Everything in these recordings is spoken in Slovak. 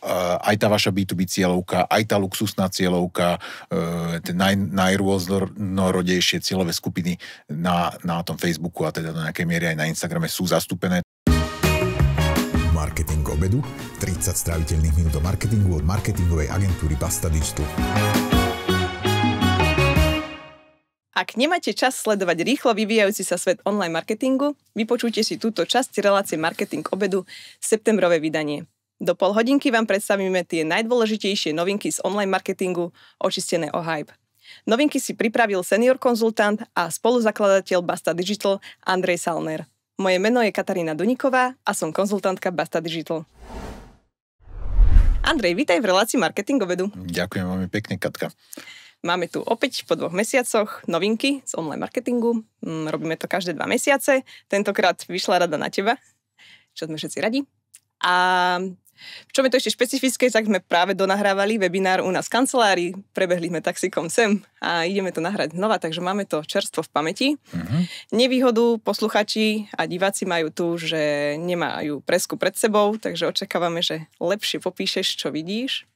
Eh, aj tá vaša B2B cieľovka, aj tá luxusná cieľovka, eh, tie naj, najrôznorodejšie cieľové skupiny na, na tom Facebooku a teda do nejakej miery aj na Instagrame sú zastúpené. Marketing obedu, 30 straviteľných minút do marketingu od marketingovej agentúry Basta Digital. Ak nemáte čas sledovať rýchlo vyvíjajúci sa svet online marketingu, vypočujte si túto časť relácie Marketing obedu, septembrové vydanie. Do pol hodinky vám predstavíme tie najdôležitejšie novinky z online marketingu očistené o hype. Novinky si pripravil senior konzultant a spoluzakladateľ Basta Digital Andrej Salner. Moje meno je Katarína Duniková a som konzultantka Basta Digital. Andrej, vítaj v relácii marketingovedu. Ďakujem veľmi pekne, Katka. Máme tu opäť po dvoch mesiacoch novinky z online marketingu. Mm, robíme to každé dva mesiace. Tentokrát vyšla rada na teba, čo sme všetci radi. A v čom je to ešte špecifické, tak sme práve donahrávali webinár u nás v kancelárii, prebehli sme taxikom sem a ideme to nahrať znova, takže máme to čerstvo v pamäti. Uh-huh. Nevýhodu posluchači a diváci majú tu, že nemajú presku pred sebou, takže očakávame, že lepšie popíšeš, čo vidíš.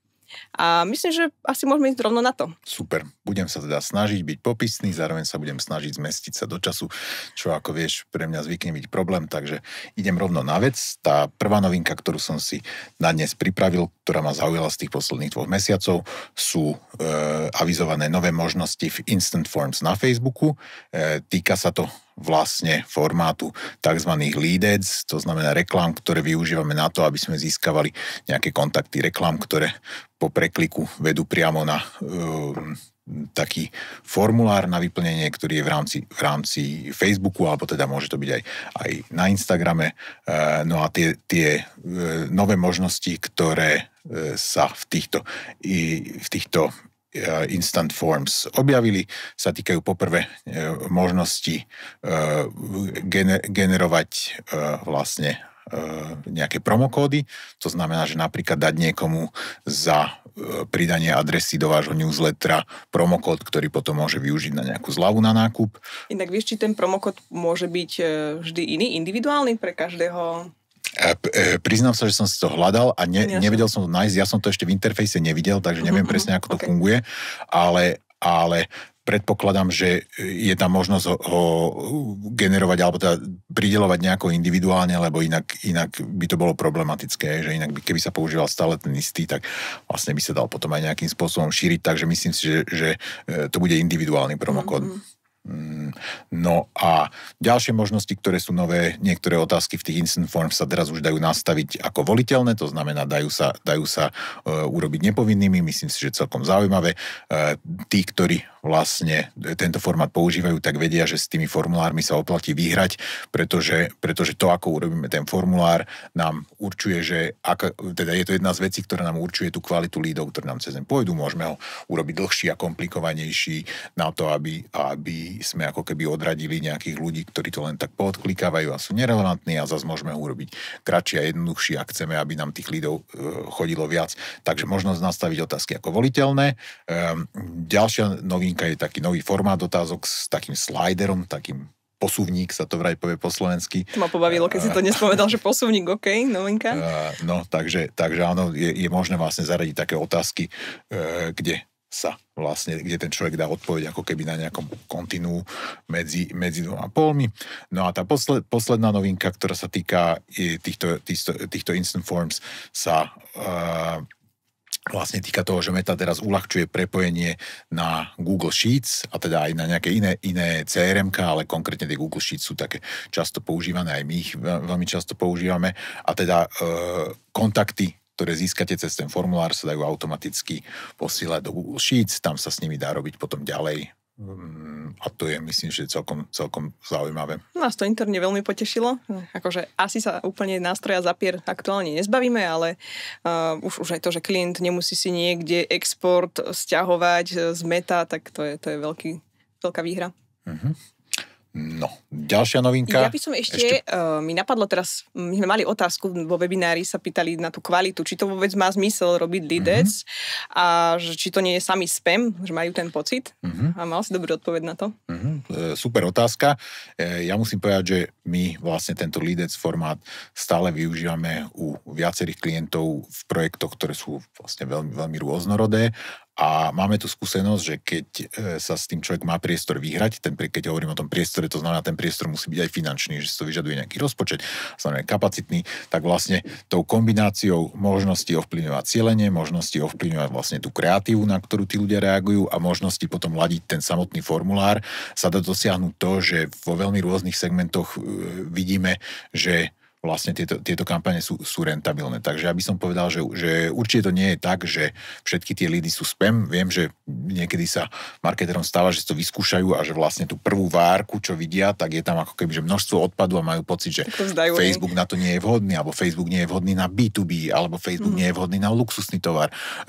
A myslím, že asi môžeme ísť rovno na to. Super. Budem sa teda snažiť byť popisný, zároveň sa budem snažiť zmestiť sa do času, čo ako vieš, pre mňa zvykne byť problém, takže idem rovno na vec. Tá prvá novinka, ktorú som si na dnes pripravil, ktorá ma zaujala z tých posledných dvoch mesiacov, sú e, avizované nové možnosti v Instant Forms na Facebooku. E, týka sa to vlastne formátu tzv. lead ads, to znamená reklám, ktoré využívame na to, aby sme získavali nejaké kontakty reklám, ktoré po prekliku vedú priamo na e, taký formulár na vyplnenie, ktorý je v rámci, v rámci Facebooku, alebo teda môže to byť aj, aj na Instagrame. Ehm, no a tie, tie ehm, nové možnosti, ktoré sa v týchto, v týchto E, instant forms objavili, sa týkajú poprvé e, možnosti e, generovať vlastne nejaké promokódy, to znamená, že napríklad dať niekomu za pridanie adresy do vášho newslettera promokód, ktorý potom môže využiť na nejakú zľavu na nákup. Inak vieš, či ten promokód môže byť vždy iný, individuálny pre každého E, priznám sa, že som si to hľadal a ne, nevedel som to nájsť. Ja som to ešte v interfejse nevidel, takže mhm, neviem mhm, presne, ako to okay. funguje, ale, ale predpokladám, že je tam možnosť ho, ho generovať alebo teda pridelovať nejako individuálne, lebo inak, inak by to bolo problematické, že inak by, keby sa používal stále ten istý, tak vlastne by sa dal potom aj nejakým spôsobom šíriť, takže myslím si, že, že e, to bude individuálny promokód. Mm-hmm. Mhm. Mm, no a ďalšie možnosti, ktoré sú nové, niektoré otázky v tých instant forms sa teraz už dajú nastaviť ako voliteľné, to znamená, dajú sa, dajú sa e, urobiť nepovinnými, myslím si, že celkom zaujímavé. E, tí, ktorí vlastne tento formát používajú, tak vedia, že s tými formulármi sa oplatí vyhrať, pretože, pretože to, ako urobíme ten formulár, nám určuje, že ak, teda je to jedna z vecí, ktorá nám určuje tú kvalitu lídov, ktoré nám cez ten pôjdu. Môžeme ho urobiť dlhší a komplikovanejší na to, aby, aby sme ako keby odradili nejakých ľudí, ktorí to len tak podklikávajú a sú nerelevantní a zase môžeme ho urobiť kratší a jednoduchší, ak chceme, aby nám tých lídov eh, chodilo viac. Takže možnosť nastaviť otázky ako voliteľné. Ehm, ďalšia novinka vzniká je taký nový formát otázok s takým sliderom, takým posuvník sa to vraj povie po slovensky. To ma pobavilo, keď si to nespovedal, že posuvník, OK, novinka. No, takže, takže áno, je, je možné vlastne zaradiť také otázky, e, kde sa vlastne, kde ten človek dá odpoveď ako keby na nejakom kontinu medzi, medzi dvoma polmi. No a tá posled, posledná novinka, ktorá sa týka týchto, týchto, týchto instant forms, sa uh, vlastne týka toho, že Meta teraz uľahčuje prepojenie na Google Sheets a teda aj na nejaké iné, iné crm ale konkrétne tie Google Sheets sú také často používané, aj my ich veľmi často používame a teda e, kontakty ktoré získate cez ten formulár, sa dajú automaticky posílať do Google Sheets, tam sa s nimi dá robiť potom ďalej Mm, a to je myslím, že celkom, celkom zaujímavé. Nás to interne veľmi potešilo. No, akože asi sa úplne nástroja zapier aktuálne nezbavíme, ale uh, už, už aj to, že klient nemusí si niekde export stiahovať e, z meta, tak to je, to je veľký, veľká výhra. Uh-huh. No, ďalšia novinka. Ja by som ešte, ešte... Uh, mi napadlo teraz, my sme mali otázku vo webinári, sa pýtali na tú kvalitu, či to vôbec má zmysel robiť lidec mm-hmm. a že, či to nie je samý spam, že majú ten pocit. Mm-hmm. A mal si dobrú odpoveď na to. Mm-hmm. E, super otázka. E, ja musím povedať, že my vlastne tento lidec formát stále využívame u viacerých klientov v projektoch, ktoré sú vlastne veľmi, veľmi rôznorodé a máme tu skúsenosť, že keď e, sa s tým človek má priestor vyhrať, ten, keď hovorím o tom priestore, to znamená, ten priestor musí byť aj finančný, že si to vyžaduje nejaký rozpočet, znamená kapacitný, tak vlastne tou kombináciou možnosti ovplyvňovať cieľenie, možnosti ovplyvňovať vlastne tú kreatívu, na ktorú tí ľudia reagujú a možnosti potom ladiť ten samotný formulár, sa dá dosiahnuť to, že vo veľmi rôznych segmentoch e, vidíme, že vlastne tieto, tieto kampane sú, sú rentabilné. Takže ja by som povedal, že, že určite to nie je tak, že všetky tie lídy sú spam. Viem, že niekedy sa marketerom stáva, že si to vyskúšajú a že vlastne tú prvú várku, čo vidia, tak je tam ako keby že množstvo odpadu a majú pocit, že Facebook na to nie je vhodný, alebo Facebook nie je vhodný na B2B, alebo Facebook mm. nie je vhodný na luxusný tovar, eh,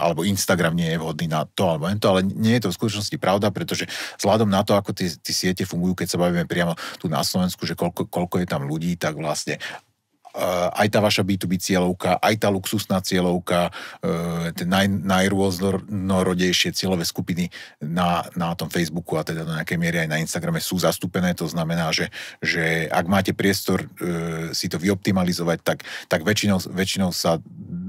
alebo Instagram nie je vhodný na to alebo to, ale nie je to v skutočnosti pravda, pretože vzhľadom na to, ako tie, tie siete fungujú, keď sa bavíme priamo tu na Slovensku, že koľko, koľko je tam ľudí, tak vlastne eh, aj tá vaša B2B cieľovka, aj tá luxusná cieľovka, eh, tie naj, najrôznorodejšie cieľové skupiny na, na tom Facebooku a teda do nejakej miery aj na Instagrame sú zastúpené. To znamená, že, že ak máte priestor e, si to vyoptimalizovať, tak, tak väčšinou, väčšinou sa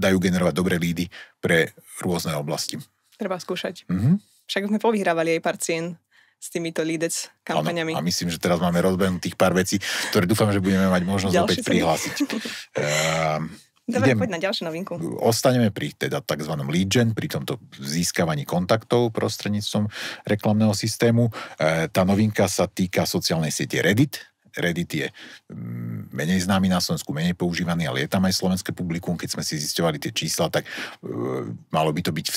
dajú generovať dobré lídy pre rôzne oblasti. Treba skúšať. Mm-hmm. Však sme povyhrávali aj pár cien s týmito lídec kampaniami. Ano, a myslím, že teraz máme rozbehnutých pár vecí, ktoré dúfam, že budeme mať možnosť opäť prihlásiť. uh, Dobre, idem, poď na ďalšiu novinku. Ostaneme pri teda tzv. lead gen, pri tomto získavaní kontaktov prostredníctvom reklamného systému. E, tá novinka sa týka sociálnej siete Reddit, Reddit je mm, menej známy na Slovensku, menej používaný, ale je tam aj slovenské publikum. Keď sme si zisťovali tie čísla, tak e, malo by to byť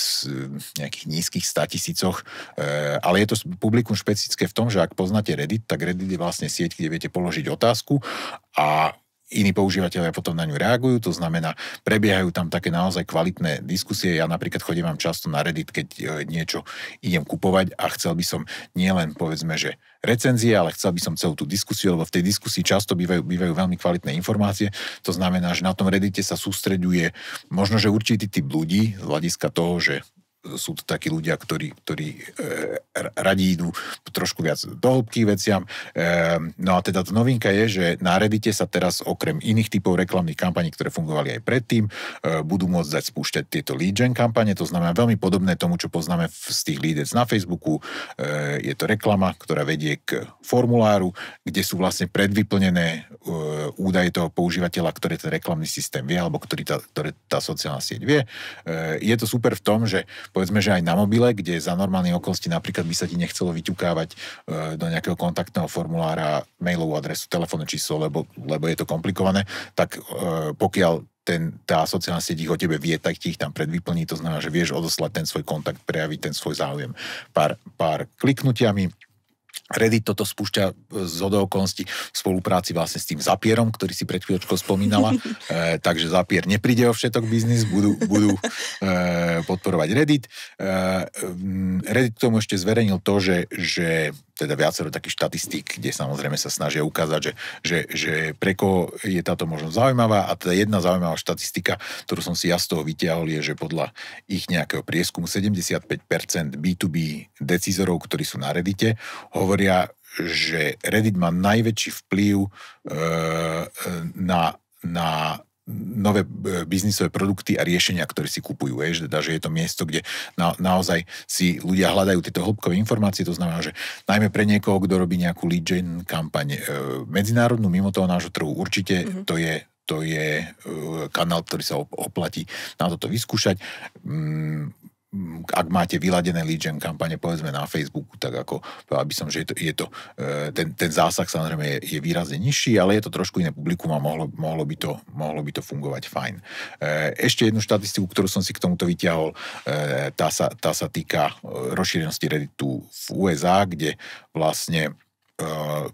v nejakých nízkych statisícoch. e, ale je to publikum špecické v tom, že ak poznáte Reddit, tak Reddit je vlastne sieť, kde viete položiť otázku a iní používateľia potom na ňu reagujú, to znamená, prebiehajú tam také naozaj kvalitné diskusie. Ja napríklad chodím vám často na Reddit, keď e, niečo idem kupovať a chcel by som nielen povedzme, že recenzie, ale chcel by som celú tú diskusiu, lebo v tej diskusii často bývajú, bývajú veľmi kvalitné informácie. To znamená, že na tom Reddite sa sústreďuje možno, že určitý typ ľudí z hľadiska toho, že sú to takí ľudia, ktorí, ktorí e, radí idú trošku viac do hĺbky veciam. E, no a teda novinka je, že na Reddite sa teraz okrem iných typov reklamných kampaní, ktoré fungovali aj predtým, e, budú môcť dať spúšťať tieto lead gen kampane, to znamená veľmi podobné tomu, čo poznáme z tých leadec na Facebooku. E, je to reklama, ktorá vedie k formuláru, kde sú vlastne predvyplnené e, údaje toho používateľa, ktoré ten reklamný systém vie, alebo ktorý tá, ktoré tá sociálna sieť vie. E, je to super v tom, že povedzme, že aj na mobile, kde za normálnej okolnosti napríklad by sa ti nechcelo vyťukávať e, do nejakého kontaktného formulára mailovú adresu, telefónne číslo, lebo, lebo je to komplikované, tak e, pokiaľ ten, tá sociálna sieť ich o tebe vie, tak ti ich tam predvyplní, to znamená, že vieš odoslať ten svoj kontakt, prejaviť ten svoj záujem pár, pár kliknutiami, Reddit toto spúšťa e, z okolností v spolupráci vlastne s tým Zapierom, ktorý si pred chvíľočkou spomínala. E, takže Zapier nepríde o všetok biznis, budú, budú e, podporovať Reddit. E, Reddit k tomu ešte zverejnil to, že, že teda viacero takých štatistík, kde samozrejme sa snažia ukázať, že, že, že pre koho je táto možnosť zaujímavá a teda jedna zaujímavá štatistika, ktorú som si ja z toho vytiahol, je, že podľa ich nejakého prieskumu 75% B2B decízorov, ktorí sú na Reddite, hovoria, že Reddit má najväčší vplyv e, e na na nové e, biznisové produkty a riešenia, ktoré si kupujú. Je. teda, že je to miesto, kde na, naozaj si ľudia hľadajú tieto hĺbkové informácie, to znamená, že najmä pre niekoho, kto robí nejakú lead gen kampaň e, medzinárodnú, mimo toho nášho trhu, určite mm-hmm. to je to je e, kanál, ktorý sa oplatí na toto vyskúšať. Mm, ak máte vyladené lead gen kampane, povedzme na Facebooku, tak ako aby som, že je to, je to eh, ten, ten zásah samozrejme je, je výrazne nižší, ale je to trošku iné publikum a mohlo, mohlo, by, to, mohlo by to fungovať fajn. Eh, ešte jednu štatistiku, ktorú som si k tomuto vyťahol, eh, tá sa, tá sa týka rozšírenosti Redditu v USA, kde vlastne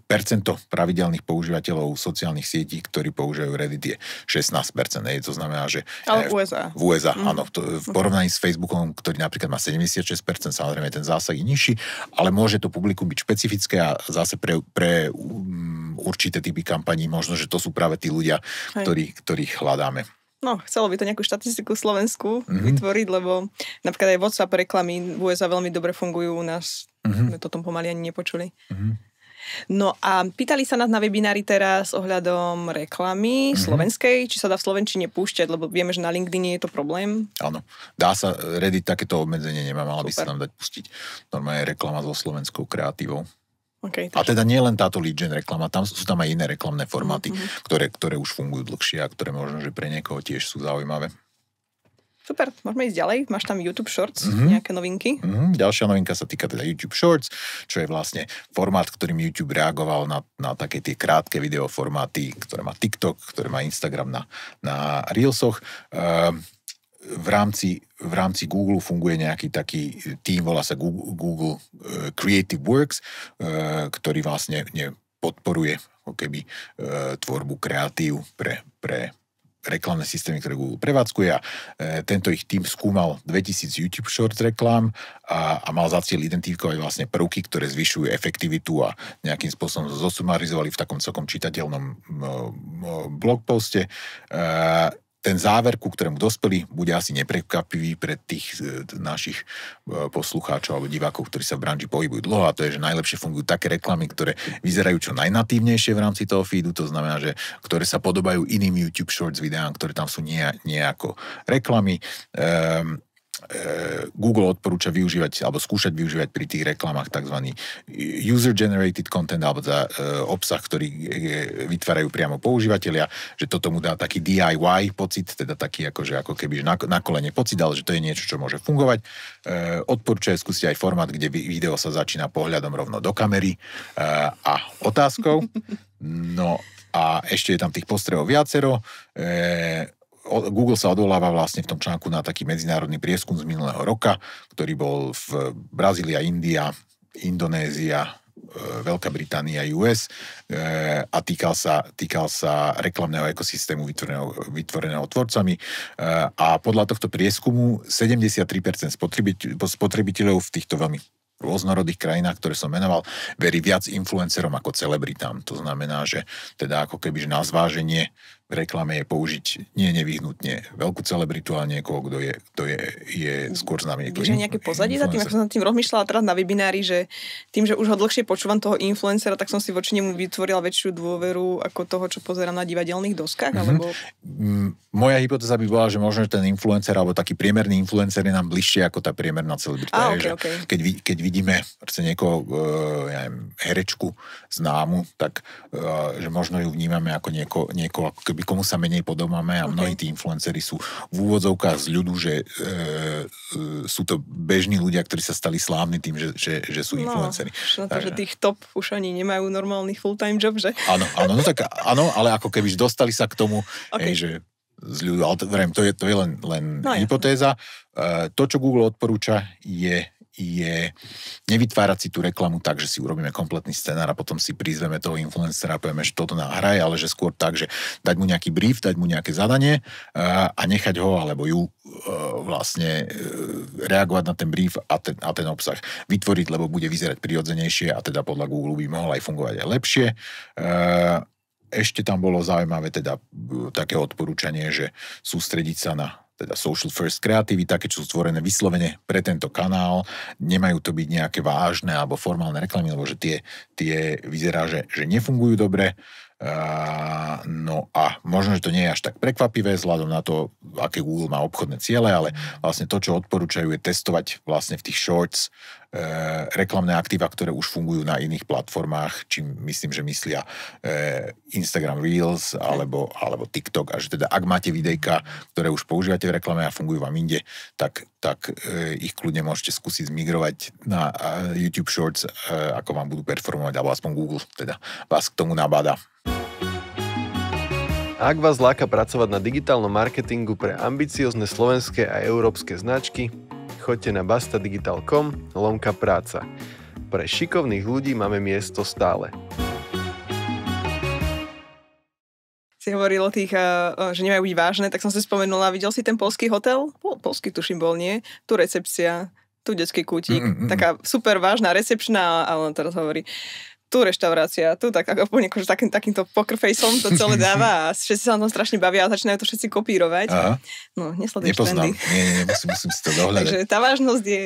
percento pravidelných používateľov sociálnych sietí, ktorí používajú Reddit je 16%. Je, to znamená, že... Ale v eh, USA. V USA, mm. áno. To, v porovnaní s Facebookom, ktorý napríklad má 76%, samozrejme ten zásah je nižší, ale môže to publikum byť špecifické a zase pre, pre um, určité typy kampaní možno, že to sú práve tí ľudia, ktorí, ktorých hľadáme no, chcelo by to nejakú štatistiku Slovensku mm-hmm. vytvoriť, lebo napríklad aj WhatsApp reklamy v USA veľmi dobre fungujú u nás. Mm-hmm. My to tom pomaly ani nepočuli. Mm-hmm. No a pýtali sa nás na webinári teraz ohľadom reklamy mm-hmm. slovenskej, či sa dá v slovenčine púšťať, lebo vieme, že na LinkedIn je to problém. Áno, dá sa, e, Reddit takéto obmedzenie nemá, mala Super. by sa tam dať pustiť. Normálne reklama so slovenskou kreatívou. Okay, takže... A teda nie len táto lead gen reklama, tam sú tam aj iné reklamné formáty, mm-hmm. ktoré, ktoré už fungujú dlhšie a ktoré možno, že pre niekoho tiež sú zaujímavé. Super, môžeme ísť ďalej. Máš tam YouTube Shorts, mm-hmm. nejaké novinky? Mm-hmm. Ďalšia novinka sa týka teda YouTube Shorts, čo je vlastne formát, ktorým YouTube reagoval na, na také tie krátke videoformáty, ktoré má TikTok, ktoré má Instagram na, na Reelsoch. Uh, v rámci, v rámci Google funguje nejaký taký tým, volá sa Google, Google eh, Creative Works, eh, ktorý vlastne podporuje keby eh, tvorbu kreatív pre, pre reklamné systémy, ktoré Google prevádzkuje a e, tento ich tým skúmal 2000 YouTube Shorts reklám a, a mal za cieľ identifikovať vlastne prvky, ktoré zvyšujú efektivitu a nejakým spôsobom zosumarizovali v takom celkom čitateľnom e, blogposte. E, ten záver, ku ktorému dospeli, bude asi neprekvapivý pre tých e, našich e, poslucháčov alebo divákov, ktorí sa v branži pohybujú dlho a to je, že najlepšie fungujú také reklamy, ktoré vyzerajú čo najnatívnejšie v rámci toho feedu, to znamená, že ktoré sa podobajú iným YouTube Shorts videám, ktoré tam sú nejako reklamy. Ehm, Eh, Google odporúča využívať alebo skúšať využívať pri tých reklamách tzv. user-generated content alebo za eh, obsah, ktorý vytvárajú priamo používateľia, že toto mu dá taký DIY pocit, teda taký že akože ako keby na, na kolene pocit, ale že to je niečo, čo môže fungovať. Eh, odporúča skúsiť aj formát, kde video sa začína pohľadom rovno do kamery a otázkou. No a ešte je tam tých postrehov viacero. Google sa odoláva vlastne v tom článku na taký medzinárodný prieskum z minulého roka, ktorý bol v Brazília, India, Indonézia, e, Veľká Británia, US e, a týkal sa, týkal sa reklamného ekosystému vytvoreného, vytvoreného tvorcami e, a podľa tohto prieskumu 73% spotrebiteľov v týchto veľmi rôznorodých krajinách, ktoré som menoval, verí viac influencerom ako celebritám. To znamená, že teda ako keby že na zváženie v reklame je použiť nie nevyhnutne veľkú celebritu, ale niekoho, kto je, kto je, je skôr známy. Víš, nejaké pozadie za tým, ako som nad tým rozmýšľala teraz na webinári, že tým, že už ho dlhšie počúvam toho influencera, tak som si voči nemu vytvorila väčšiu dôveru ako toho, čo pozerám na divadelných doskách? Mm-hmm. Alebo... Mm, moja hypotéza by bola, že možno že ten influencer alebo taký priemerný influencer je nám bližšie ako tá priemerná celebrita. Ah, okay, okay. Keď, vi, keď vidíme niekoho, e, ja neviem, herečku známu, tak e, že možno ju vnímame ako nieko, ako keby komu sa menej podobáme a okay. mnohí tí influenceri sú v úvodzovkách z ľudu, že e, e, sú to bežní ľudia, ktorí sa stali slávni tým, že, že, že sú no, influenceri. No, to, že tých top už ani nemajú normálny full-time job, že? Áno, áno, no tak áno, ale ako keby dostali sa k tomu, okay. ej, že z ľudu, ale to, to je, to je len, len no, hypotéza. Ja. E, to, čo Google odporúča, je je nevytvárať si tú reklamu tak, že si urobíme kompletný scenár a potom si prizveme toho influencera a povieme, že toto nám hraje, ale že skôr tak, že dať mu nejaký brief, dať mu nejaké zadanie eh, a nechať ho alebo ju eh, vlastne eh, reagovať na ten brief a ten, a ten obsah vytvoriť, lebo bude vyzerať prirodzenejšie a teda podľa Google by mohol aj fungovať aj lepšie ešte tam bolo zaujímavé teda také odporúčanie, že sústrediť sa na teda social first také, keď sú stvorené vyslovene pre tento kanál, nemajú to byť nejaké vážne alebo formálne reklamy, lebo že tie, tie vyzerá, že, že nefungujú dobre. Uh, no a možno, že to nie je až tak prekvapivé vzhľadom na to, aké Google má obchodné ciele, ale mm. vlastne to, čo odporúčajú, je testovať vlastne v tých shorts Eh, reklamné aktíva, ktoré už fungujú na iných platformách, čím myslím, že myslia eh, Instagram Reels mhm. alebo, alebo TikTok a že teda ak máte videjka, ktoré už používate v reklame a fungujú vám inde, tak, tak eh, ich kľudne môžete skúsiť zmigrovať na YouTube Shorts, ako vám budú performovať, alebo aspoň Google teda vás k tomu nabáda. Ak vás láka pracovať na digitálnom marketingu pre ambiciozne slovenské a európske značky, choďte na bastadigital.com lomka práca. Pre šikovných ľudí máme miesto stále. si hovoril o tých, eh, eh, že nemajú byť vážne, tak som si spomenula, videl si ten polský hotel? polský tuším bol, nie? Tu recepcia, tu detský kútik, mm, mm, mm. taká super vážna recepčná, ale on teraz hovorí, tu reštaurácia, tu tak ako úplne akože takým, takýmto pokerfejsom to celé dáva a všetci sa na tom strašne bavia a začínajú to všetci kopírovať. Aha. No, nesledujem Nepoznám. trendy. Nie, nie, musím, musím si to dohľadať. Takže tá vážnosť je...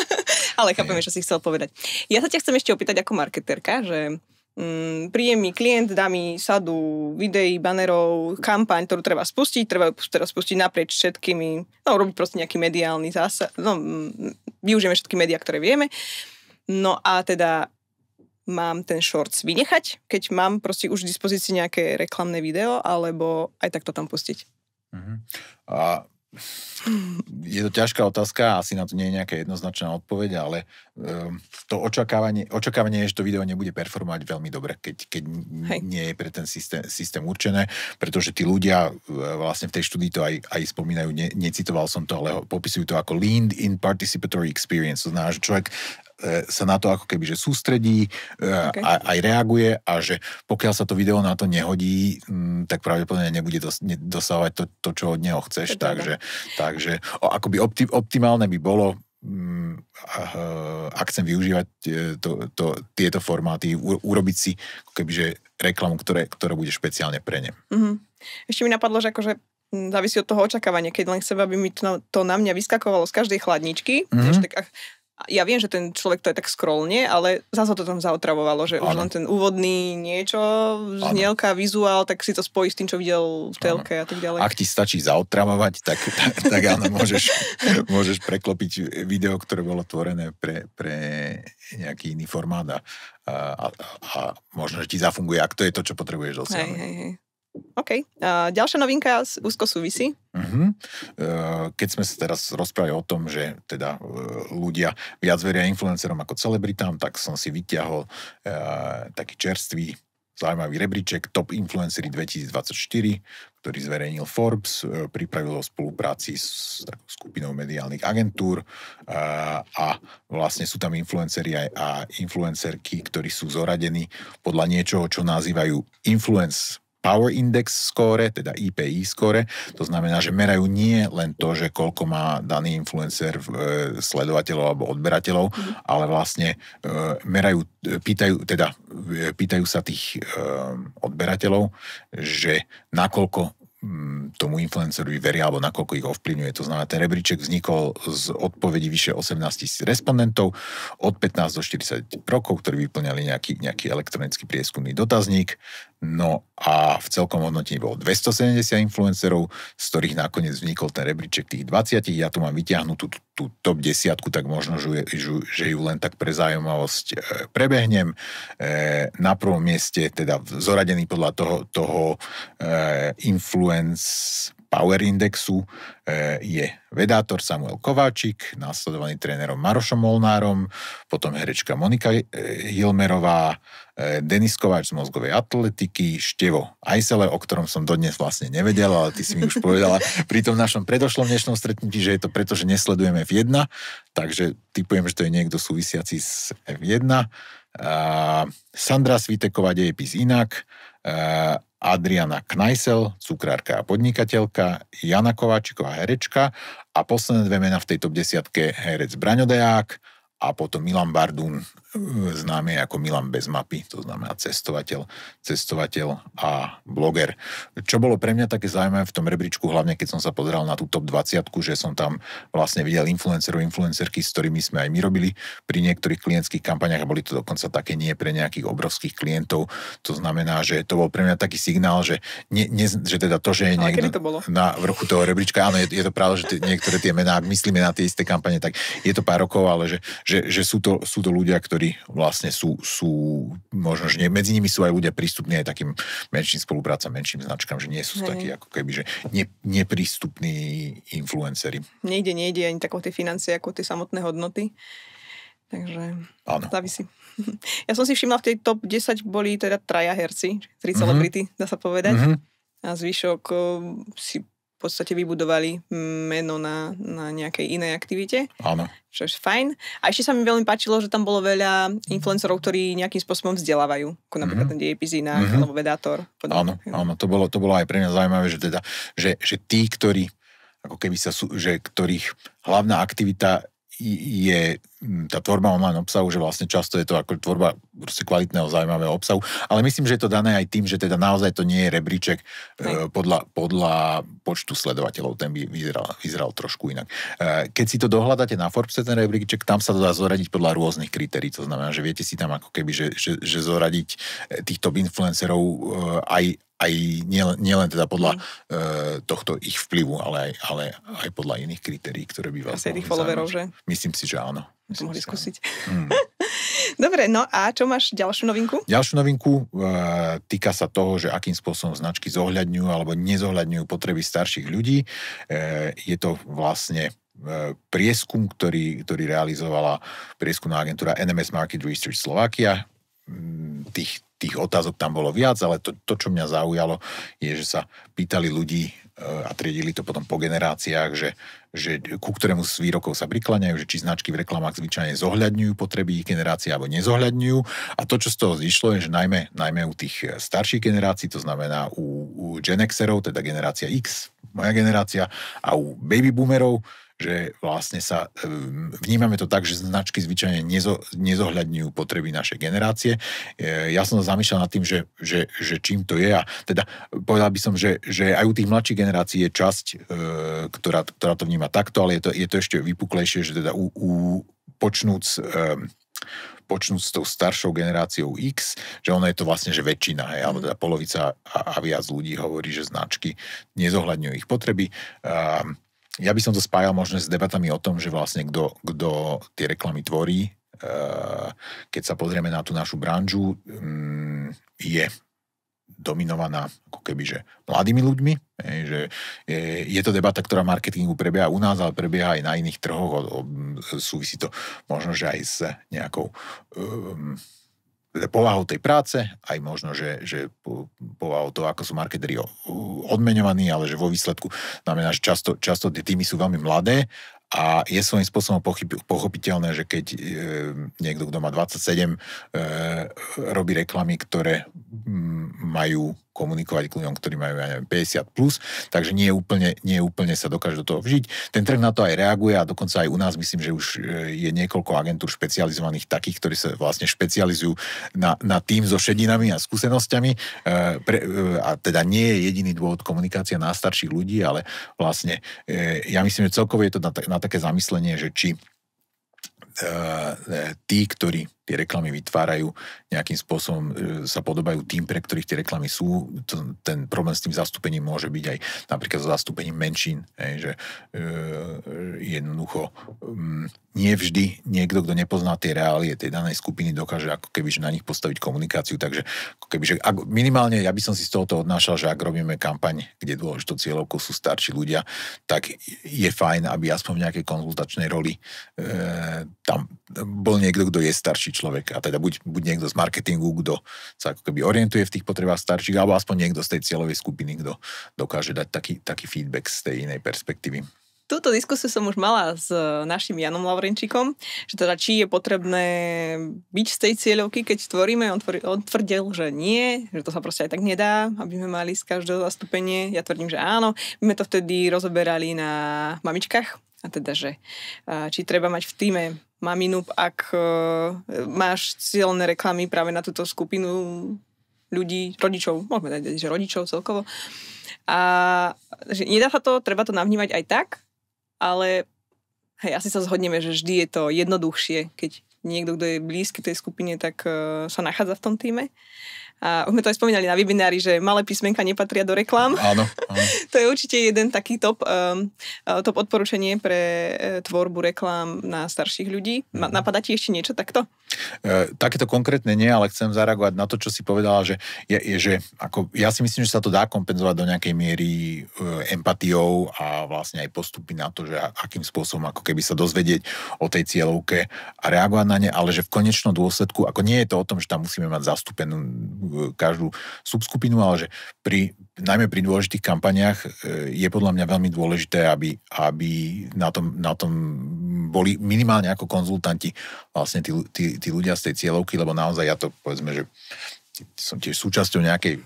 Ale nie. čo si chcel povedať. Ja sa ťa chcem ešte opýtať ako marketerka, že mm, príjemný klient dá mi sadu videí, banerov, kampaň, ktorú treba spustiť, treba teraz spustiť naprieč všetkými, no robiť proste nejaký mediálny zásah, no mm, využijeme všetky médiá, ktoré vieme. No a teda mám ten shorts vynechať, keď mám proste už v dispozícii nejaké reklamné video, alebo aj tak to tam pustiť. Uh-huh. A je to ťažká otázka, asi na to nie je nejaká jednoznačná odpoveď, ale um, to očakávanie, očakávanie je, že to video nebude performovať veľmi dobre, keď, keď nie je pre ten systém, systém určené, pretože tí ľudia e, vlastne v tej štúdii to aj, aj spomínajú, ne, necitoval som to, ale popisujú to ako leaned in participatory experience, to znamená, že človek E, sa na to ako keby že sústredí e, okay. a, aj reaguje a že pokiaľ sa to video na to nehodí, tak pravdepodobne nebude dos, ne, dosávať to, to, čo od neho chceš. To takže, takže o, akoby opti, optimálne by bolo e, ak chcem využívať to, to, tieto formáty, u, urobiť si kebyže reklamu, ktoré, ktorá bude špeciálne pre ne. Mm-hmm. Ešte mi napadlo, že akože závisí od toho očakávania. Keď len chcem, aby mi to na, to na mňa vyskakovalo z každej chladničky, mm-hmm. tak ja viem, že ten človek to je tak skrolne, ale zase to tam zaotravovalo, že ano. už len ten úvodný niečo, znielka, vizuál, tak si to spojí s tým, čo videl v telke ano. a tak ďalej. Ak ti stačí zaotravovať, tak, tak, tak áno, môžeš, môžeš preklopiť video, ktoré bolo tvorené pre, pre nejaký iný formát a, a, a, a možno, že ti zafunguje, ak to je to, čo potrebuješ dosiahnuť. Hej, hej, hej. OK. Uh, ďalšia novinka úzko súvisí. Uh-huh. Uh, keď sme sa teraz rozprávali o tom, že teda uh, ľudia viac veria influencerom ako celebritám, tak som si vyťahol uh, taký čerstvý zaujímavý rebríček Top Influencery 2024, ktorý zverejnil Forbes, pripravil ho v spolupráci s takou skupinou mediálnych agentúr a, a vlastne sú tam influenceri aj, a influencerky, ktorí sú zoradení podľa niečoho, čo nazývajú influence Power Index score, teda IPI score. To znamená, že merajú nie len to, že koľko má daný influencer e, sledovateľov alebo odberateľov, mhm. ale vlastne e, merajú, pýtajú, teda, e, pýtajú sa tých odberateľov, že nakoľko mm, tomu influenceru veria alebo nakoľko ich ovplyvňuje. To znamená, ten rebríček vznikol z odpovedí vyše 18 tisíc respondentov od 15 do 40 rokov, ktorí vyplňali nejaký, nejaký elektronický prieskumný dotazník. No a v celkom hodnotí bolo 270 influencerov, z ktorých nakoniec vznikol ten rebríček tých 20. Ja tu mám vyťahnutú tú, tú top desiatku, tak možno, že, že ju len tak pre zaujímavosť e, prebehnem. E, na prvom mieste, teda zoradený podľa toho, toho e, influence Power Indexu je vedátor Samuel Kováčik, následovaný trénerom Marošom Molnárom, potom herečka Monika Hilmerová, E, Denis Kováč z mozgovej atletiky, Števo Ajsele, o ktorom som dodnes vlastne nevedel, ale ty si mi už povedala pri tom našom predošlom dnešnom stretnutí, že je to preto, že nesledujeme F1, takže typujem, že to je niekto súvisiaci s F1. E, Sandra Sviteková, dejepis inak, e, Adriana Kneisel, cukrárka a podnikateľka, Jana Kováčiková, herečka a posledné dve mená v tejto desiatke herec Braňodeák a potom Milan Bardún, známy ako Milan bez mapy, to znamená cestovateľ, cestovateľ a bloger. Čo bolo pre mňa také zaujímavé v tom rebríčku, hlavne keď som sa pozeral na tú top 20, že som tam vlastne videl influencerov, influencerky, s ktorými sme aj my robili pri niektorých klientských kampaniach a boli to dokonca také nie pre nejakých obrovských klientov. To znamená, že to bol pre mňa taký signál, že, nie, nie, že teda to, že je niekto to bolo? na vrchu toho rebríčka, áno, je, je to práve, že tie, niektoré tie mená, ak myslíme na tie isté kampane, tak je to pár rokov, ale že, že, že sú, to, sú to ľudia, ktorí služby vlastne sú, sú možno, že nie, medzi nimi sú aj ľudia prístupní aj takým menším spoluprácam, menším značkám, že nie sú takí ako keby, že ne, neprístupní influenceri. Nejde, nejde ani tak o tie financie, ako tie samotné hodnoty. Takže ano. závisí. Ja som si všimla, v tej top 10 boli teda traja herci, tri mm-hmm. dá sa povedať. Mm-hmm. A zvyšok eh, si v podstate vybudovali meno na, na nejakej inej aktivite. Áno. Čo je fajn. A ešte sa mi veľmi páčilo, že tam bolo veľa influencerov, ktorí nejakým spôsobom vzdelávajú, ako napríklad mm-hmm. ten Diepizina, mm-hmm. alebo vedátor. Áno, áno, to bolo, to bolo aj pre mňa zaujímavé, že, teda, že, že tí, ktorí ako keby sa, že ktorých hlavná aktivita je Mm, tá tvorba online obsahu, že vlastne často je to ako tvorba kvalitného, zaujímavého obsahu, ale myslím, že je to dané aj tým, že teda naozaj to nie je rebríček e, podľa, podľa počtu sledovateľov, ten by vyzeral, vyzeral trošku inak. E, keď si to dohľadáte na Forbes, ten rebríček, tam sa to dá zoradiť podľa rôznych kritérií, to znamená, že viete si tam ako keby, že, že, že zoradiť e, týchto influencerov aj, aj nielen nie teda podľa mm. e, tohto ich vplyvu, ale aj, ale aj podľa iných kritérií, ktoré by vás... Asi tých followerov, že? Myslím si, že áno. Myslím mohli skúsiť. Mm. Dobre, no a čo máš ďalšiu novinku? Ďalšiu novinku e, týka sa toho, že akým spôsobom značky zohľadňujú alebo nezohľadňujú potreby starších ľudí. E, je to vlastne e, prieskum, ktorý, ktorý realizovala prieskumná agentúra NMS Market Research Slovakia. Mm, tých, tých otázok tam bolo viac, ale to, to, čo mňa zaujalo, je, že sa pýtali ľudí e, a triedili to potom po generáciách, že že ku ktorému z výrokov sa prikláňajú, že či značky v reklamách zvyčajne zohľadňujú potreby ich generácie alebo nezohľadňujú. A to, čo z toho zišlo, je, že najmä, najmä u tých e, starších generácií, to znamená u, u Gen Xerov, teda generácia X, moja generácia, a u baby boomerov, že vlastne sa ehm, vnímame to tak, že značky zvyčajne nezo, nezohľadňujú potreby našej generácie. E, ja som sa zamýšľal nad tým, že, že, že čím to je a teda povedal by som, že, že aj u tých mladších generácií je časť, e, ktorá, ktorá to vníma takto, ale je to, je to ešte vypuklejšie, že teda u, u počnúc ehm, počnúť s tou staršou generáciou X, že ono je to vlastne, že väčšina, hej, alebo teda polovica a, a viac ľudí hovorí, že značky nezohľadňujú ich potreby. Um, ja by som to spájal možno s debatami o tom, že vlastne kto, tie reklamy tvorí, eh, keď sa pozrieme na tú našu branžu, mm, je dominovaná ako keby, že mladými ľuďmi. Že je, to debata, ktorá marketingu prebieha u nás, ale prebieha aj na iných trhoch. súvisí to možno, že aj s nejakou um, E, povahou tej práce, aj možno, že, že povahou toho, ako sú marketeri odmenovaní, ale že vo výsledku znamená, že často, často tie týmy sú veľmi mladé a je svojím spôsobom pochyb, pochopiteľné, že keď e, niekto, kto má 27, e, robí reklamy, ktoré m, majú komunikovať k ľuďom, ktorí majú, ja neviem, 50 plus, takže nie úplne, nie úplne sa dokáže do toho vžiť. Ten trh na to aj reaguje a dokonca aj u nás myslím, že už e, je niekoľko agentúr špecializovaných takých, ktorí sa vlastne špecializujú na, na tým so šedinami a skúsenosťami. E, pre, e, a teda nie je jediný dôvod komunikácia na starších ľudí, ale vlastne e, ja myslím, že celkovo je to na, na také zamyslenie, že či e, tí, ktorí tie reklamy vytvárajú, nejakým spôsobom e, sa podobajú tým, pre ktorých tie reklamy sú. Ten problém s tým zastúpením môže byť aj napríklad so zastúpením menšín, že e, jednoducho mm, nevždy niekto, kto nepozná tie reálie tej danej skupiny, dokáže ako keby na nich postaviť komunikáciu. Takže ako keby, že ak, minimálne ja by som si z tohoto odnášal, že ak robíme kampaň, kde dôležitou cieľovkou sú starší ľudia, tak je fajn, aby aspoň v nejakej konzultačnej roli e, tam bol niekto, kto je starší človek. A teda buď, buď niekto z marketingu, kto sa ako keby orientuje v tých potrebách starších, alebo aspoň niekto z tej cieľovej skupiny, kto dokáže dať taký, taký feedback z tej inej perspektívy. Túto diskusiu som už mala s e, našim Janom Laurenčíkom, že teda či je potrebné byť z tej cieľovky, keď tvoríme. On, tvor, on tvrdil, že nie, že to sa proste aj tak nedá, aby sme mali z každého zastúpenie. Ja tvrdím, že áno. My sme to vtedy rozoberali na mamičkách, a teda, že e, či treba mať v týme maminu, ak uh, máš cieľné reklamy práve na túto skupinu ľudí, rodičov, môžeme dať, že rodičov celkovo. A že nedá sa to, treba to navnímať aj tak, ale hej, asi sa zhodneme, že vždy je to jednoduchšie, keď niekto, kto je blízky tej skupine, tak uh, sa nachádza v tom týme. A už sme to aj spomínali na webinári, že malé písmenka nepatria do reklám. Áno. áno. to je určite jeden taký top, um, uh, top odporúčanie pre uh, tvorbu reklám na starších ľudí. Mm. Napadá ti ešte niečo takto? E, takéto konkrétne nie, ale chcem zareagovať na to, čo si povedala, že, je, je, že ako, ja si myslím, že sa to dá kompenzovať do nejakej miery e, empatiou a vlastne aj postupy na to, že akým spôsobom ako keby sa dozvedieť o tej cieľovke a reagovať na ne, ale že v konečnom dôsledku, ako nie je to o tom, že tam musíme mať zastúpenú každú subskupinu, ale že pri, najmä pri dôležitých kampaniách e, je podľa mňa veľmi dôležité, aby, aby na, tom, na tom boli minimálne ako konzultanti vlastne tí, tí, tí ľudia z tej cieľovky, lebo naozaj ja to povedzme, že som tiež súčasťou nejakej e,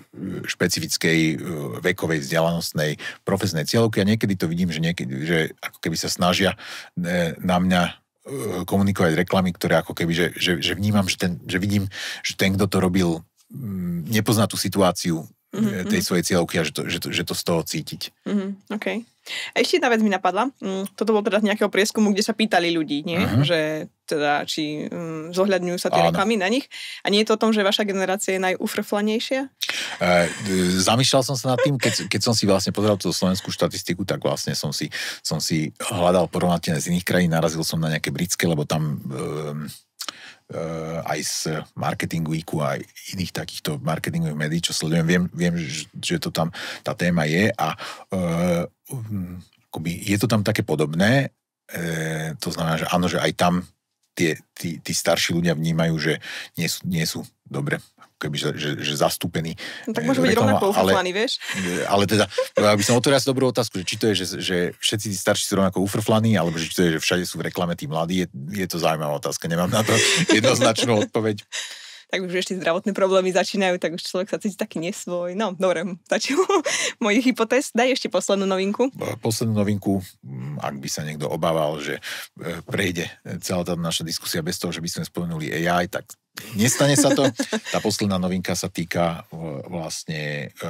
špecifickej e, vekovej vzdialenostnej profesnej cieľovky a niekedy to vidím, že, niekedy, že ako keby sa snažia na mňa komunikovať reklamy, ktoré ako keby, že, že, že vnímam, že, ten, že vidím, že ten, kto to robil Mm, nepozná tú situáciu mm-hmm. tej mhm. svojej cieľovky a že to, že, to, že to z toho cítiť. Mm-hmm. OK. A ešte jedna vec mi napadla. Mm, toto bolo teda z nejakého prieskumu, kde sa pýtali ľudí, nie? Mm-hmm. že teda, či um, zohľadňujú sa tie Áno. reklamy na nich. A nie je to o tom, že vaša generácia je najufrflanejšia? E, eh, zamýšľal som sa nad tým, keď, keď som si vlastne pozeral tú slovenskú štatistiku, tak vlastne som si, som si hľadal porovnateľné z iných krajín, narazil som na nejaké britské, lebo tam... E, Eh, aj z Marketing IQ a iných takýchto marketingových médií, čo sledujem, viem, viem že to tam tá téma je a uh, akoby, je to tam také podobné, uh, to znamená, že áno, že aj tam tie, tí, tí starší ľudia vnímajú, že nie sú, nie sú dobre keby, že, že, že zastúpení. No, tak e, môže byť rovnako ufrflaní, vieš? E, ale teda, aby som otvoril asi dobrú otázku, že či to je, že, že všetci tí starší sú rovnako ufrflaní, alebo že či to je, že všade sú v reklame tí mladí, je, je to zaujímavá otázka, nemám na to jednoznačnú odpoveď tak už ešte zdravotné problémy začínajú, tak už človek sa cíti taký nesvoj. No, dobre, stačilo mojich hypotéz. Daj ešte poslednú novinku. E, poslednú novinku, mm, ak by sa niekto obával, že e, prejde e, celá tá naša diskusia bez toho, že by sme spomenuli AI, tak Nestane sa to. Tá posledná novinka sa týka e, vlastne e,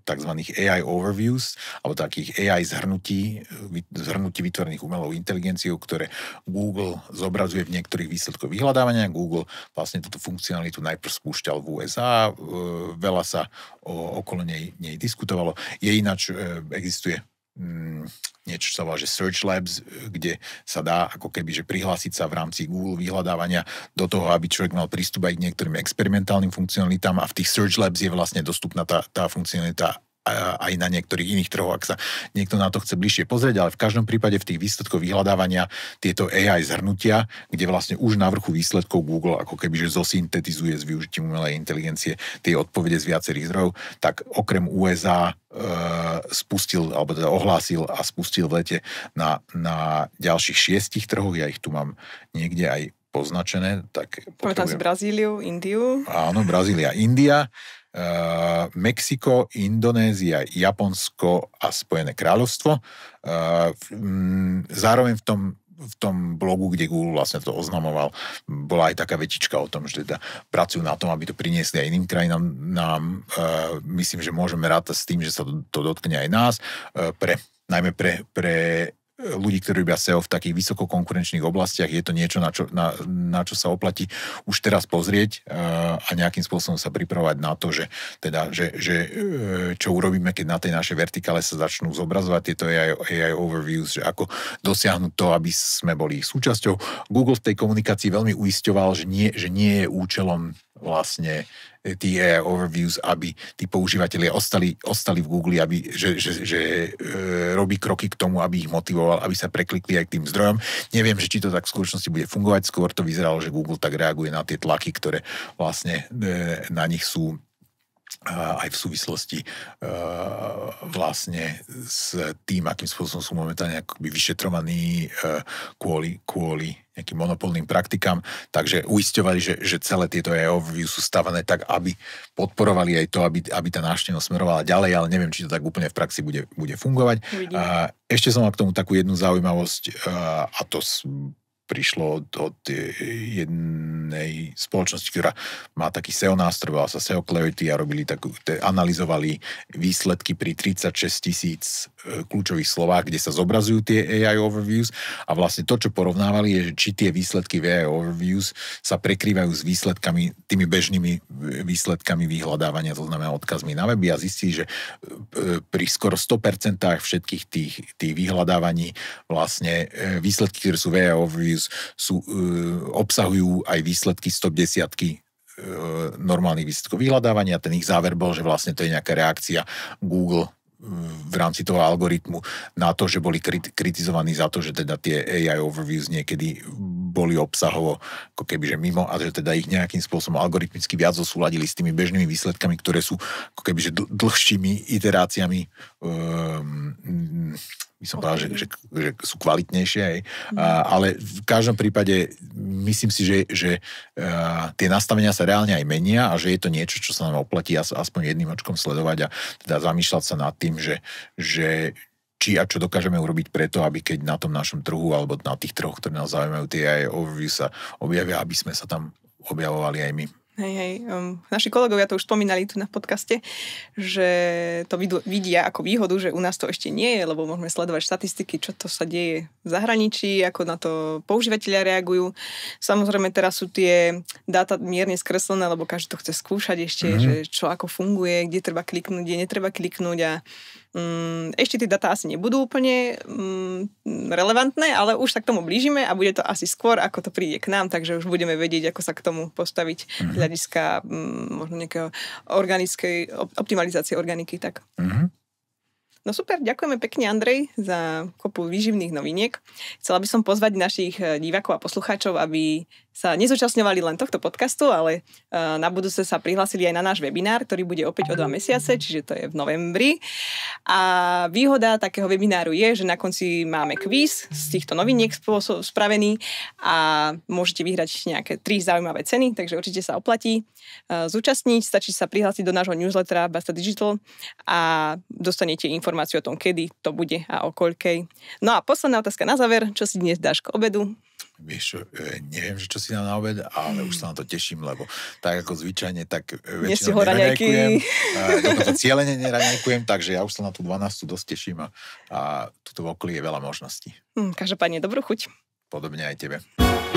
tzv. AI overviews, alebo takých AI zhrnutí, zhrnutí vytvorených umelou inteligenciou, ktoré Google zobrazuje v niektorých výsledkoch vyhľadávania. Google vlastne túto funkcionalitu najprv spúšťal v USA, e, veľa sa okolo nej, nej diskutovalo. Je ináč, existuje mm, niečo sa volá, že Search Labs, kde sa dá ako keby, že prihlásiť sa v rámci Google vyhľadávania do toho, aby človek mal prístup aj k niektorým experimentálnym funkcionalitám a v tých Search Labs je vlastne dostupná tá, tá funkcionalita aj na niektorých iných trhoch, ak sa niekto na to chce bližšie pozrieť, ale v každom prípade v tých výsledkoch vyhľadávania tieto AI zhrnutia, kde vlastne už na vrchu výsledkov Google ako keby že zosyntetizuje s využitím umelej inteligencie tie odpovede z viacerých zdrojov, tak okrem USA e, spustil, alebo teda ohlásil a spustil v lete na, na ďalších šiestich trhoch, ja ich tu mám niekde aj poznačené, tak... Pamätám si Brazíliu, Indiu. Áno, Brazília, India Eh, Mexiko, Indonézia, Japonsko a Spojené kráľovstvo. Eh, mm, zároveň v tom v tom blogu, kde Google vlastne to oznamoval, bola aj taká vetička o tom, že teda pracujú na tom, aby to priniesli aj iným krajinám. Nám, e, myslím, že môžeme rátať s tým, že sa to, to dotkne aj nás. E, pre, najmä pre, pre ľudí, ktorí robia SEO v takých vysokokonkurenčných oblastiach, je to niečo, na čo, na, na čo sa oplatí už teraz pozrieť eh, a nejakým spôsobom sa pripravovať na to, že, teda, že, že eh, čo urobíme, keď na tej našej vertikále sa začnú zobrazovať tieto AI, AI overviews, že ako dosiahnuť to, aby sme boli ich súčasťou. Google v tej komunikácii veľmi uisťoval, že nie, že nie je účelom vlastne e, tie overviews, aby tí používateľi ostali, ostali v Google, aby, že, že, že e, robí kroky k tomu, aby ich motivoval, aby sa preklikli aj k tým zdrojom. Neviem, že či to tak v skutočnosti bude fungovať, skôr to vyzeralo, že Google tak reaguje na tie tlaky, ktoré vlastne e, na nich sú aj v súvislosti e, vlastne s tým, akým spôsobom sú momentálne akoby vyšetrovaní e, kvôli, kvôli nejakým monopolným praktikám. Takže uisťovali, že, že celé tieto EOV sú stavané tak, aby podporovali aj to, aby, aby tá návštevnosť smerovala ďalej, ale neviem, či to tak úplne v praxi bude, bude fungovať. Uvidíme. Ešte som mal k tomu takú jednu zaujímavosť e, a to prišlo od, od jednej spoločnosti, ktorá má taký SEO nástroj, volá sa SEO Clarity a robili takú, te, analyzovali výsledky pri 36 tisíc e, kľúčových slovách, kde sa zobrazujú tie AI overviews a vlastne to, čo porovnávali je, či tie výsledky v AI overviews sa prekrývajú s výsledkami, tými bežnými e, výsledkami vyhľadávania, to znamená odkazmi na weby a zistí, že e, pri skoro 100% všetkých tých, tých vyhľadávaní vlastne výsledky, ktoré sú v AI overviews ktorý sú, e, obsahujú aj výsledky 110 e, normálnych výsledkov vyhľadávania. Ten ich záver bol, že vlastne to je nejaká reakcia Google v rámci toho algoritmu na to, že boli kritizovaní za to, že teda tie AI overviews niekedy boli obsahovo ako keby, že mimo a že teda ich nejakým spôsobom algoritmicky viac zosúladili s tými bežnými výsledkami, ktoré sú ako keby, že dlhšími iteráciami um, by som povedal, že, že, že sú kvalitnejšie aj. Mhm. A, ale v každom prípade myslím si, že, že a, e, tie nastavenia sa reálne aj menia a že je to niečo, čo sa nám oplatí aspoň jedným očkom sledovať a teda zamýšľať sa nad tým, tým, že, že či a čo dokážeme urobiť preto, aby keď na tom našom trhu alebo na tých trhoch, ktoré nás zaujímajú, tie aj sa objavia, aby sme sa tam objavovali aj my. Hej, hej. Um, naši kolegovia to už spomínali tu na podcaste, že to vidia ako výhodu, že u nás to ešte nie je, lebo môžeme sledovať štatistiky, čo to sa deje v zahraničí, ako na to používateľia reagujú. Samozrejme teraz sú tie dáta mierne skreslené, lebo každý to chce skúšať ešte, mm-hmm. že čo ako funguje, kde treba kliknúť, kde netreba kliknúť a Mm, ešte tie dáta asi nebudú úplne mm, relevantné, ale už sa k tomu blížime a bude to asi skôr, ako to príde k nám, takže už budeme vedieť, ako sa k tomu postaviť z mhm. hľadiska mm, možno nejakého organickej, optimalizácie organiky. Tak. Mm-hmm. No super, ďakujeme pekne Andrej za kopu výživných noviniek. Chcela by som pozvať našich eh, divákov a poslucháčov, aby sa nezúčastňovali len tohto podcastu, ale eh, na budúce sa prihlásili aj na náš webinár, ktorý bude opäť o dva mesiace, čiže to je v novembri. A výhoda takého webináru je, že na konci máme kvíz z týchto noviniek spravený a môžete vyhrať nejaké tri zaujímavé ceny, takže určite sa oplatí eh, zúčastniť. Stačí sa prihlásiť do nášho newslettera Basta Digital a dostanete informácie informáciu o tom, kedy to bude a o koľkej. No a posledná otázka na záver. Čo si dnes dáš k obedu? Vieš, e, neviem, že čo si dám na obed, ale už sa na to teším, lebo tak ako zvyčajne, tak väčšinou neraňajkujem. Dokonca cieľene neraňajkujem, takže ja už sa na tú 12 dosť teším a, a tuto v okolí je veľa možností. Hm, každopádne dobrú chuť. Podobne aj tebe.